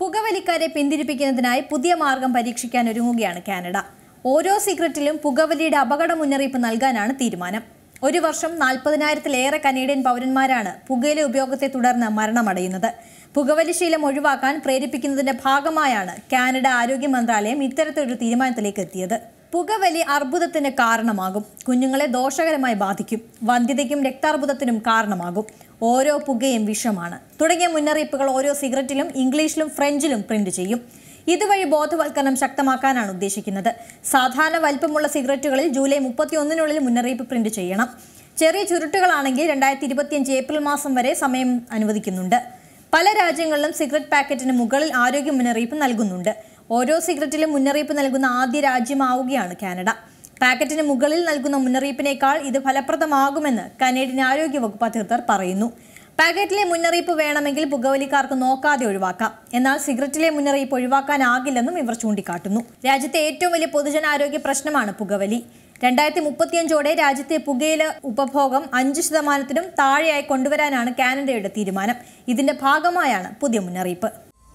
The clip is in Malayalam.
പുകവലിക്കാരെ പിന്തിരിപ്പിക്കുന്നതിനായി പുതിയ മാർഗം പരീക്ഷിക്കാൻ ഒരുങ്ങുകയാണ് കാനഡ ഓരോ സിഗരറ്റിലും പുകവലിയുടെ അപകട മുന്നറിയിപ്പ് നൽകാനാണ് തീരുമാനം ഒരു വർഷം നാൽപ്പതിനായിരത്തിലേറെ കനേഡിയൻ പൗരന്മാരാണ് പുകയിലെ ഉപയോഗത്തെ തുടർന്ന് മരണമടയുന്നത് പുകവലി ശീലം ഒഴിവാക്കാൻ പ്രേരിപ്പിക്കുന്നതിന്റെ ഭാഗമായാണ് കാനഡ ആരോഗ്യ മന്ത്രാലയം ഇത്തരത്തിലൊരു തീരുമാനത്തിലേക്ക് എത്തിയത് പുകവലി അർബുദത്തിന് കാരണമാകും കുഞ്ഞുങ്ങളെ ദോഷകരമായി ബാധിക്കും വന്ധ്യതയ്ക്കും രക്താർബുദത്തിനും കാരണമാകും ഓരോ പുകയും വിഷമാണ് തുടങ്ങിയ മുന്നറിയിപ്പുകൾ ഓരോ സിഗരറ്റിലും ഇംഗ്ലീഷിലും ഫ്രഞ്ചിലും പ്രിന്റ് ചെയ്യും ഇതുവഴി ബോധവൽക്കരണം ശക്തമാക്കാനാണ് ഉദ്ദേശിക്കുന്നത് സാധാരണ വലിപ്പമുള്ള സിഗരറ്റുകളിൽ ജൂലൈ മുപ്പത്തിയൊന്നിനുള്ളിൽ മുന്നറിയിപ്പ് പ്രിന്റ് ചെയ്യണം ചെറിയ ചുരുട്ടുകളാണെങ്കിൽ രണ്ടായിരത്തി ഇരുപത്തിയഞ്ച് ഏപ്രിൽ മാസം വരെ സമയം അനുവദിക്കുന്നുണ്ട് പല രാജ്യങ്ങളിലും സിഗരറ്റ് പാക്കറ്റിന് മുകളിൽ ആരോഗ്യ മുന്നറിയിപ്പ് നൽകുന്നുണ്ട് ഓരോ സിഗരറ്റിലും മുന്നറിയിപ്പ് നൽകുന്ന ആദ്യ രാജ്യമാവുകയാണ് കാനഡ പാക്കറ്റിന് മുകളിൽ നൽകുന്ന മുന്നറിയിപ്പിനേക്കാൾ ഇത് ഫലപ്രദമാകുമെന്ന് കനേഡിയൻ ആരോഗ്യവകുപ്പ് അധികൃതർ പറയുന്നു പാക്കറ്റിലെ മുന്നറിയിപ്പ് വേണമെങ്കിൽ പുകവലിക്കാർക്ക് നോക്കാതെ ഒഴിവാക്കാം എന്നാൽ സിഗരറ്റിലെ മുന്നറിയിപ്പ് ഒഴിവാക്കാനാകില്ലെന്നും ഇവർ ചൂണ്ടിക്കാട്ടുന്നു രാജ്യത്തെ ഏറ്റവും വലിയ പൊതുജനാരോഗ്യ പ്രശ്നമാണ് പുകവലി രണ്ടായിരത്തി മുപ്പത്തിയഞ്ചോടെ രാജ്യത്തെ പുകയില ഉപഭോഗം അഞ്ച് ശതമാനത്തിനും താഴെയായി കൊണ്ടുവരാനാണ് കാനഡയുടെ തീരുമാനം ഇതിന്റെ ഭാഗമായാണ് പുതിയ മുന്നറിയിപ്പ്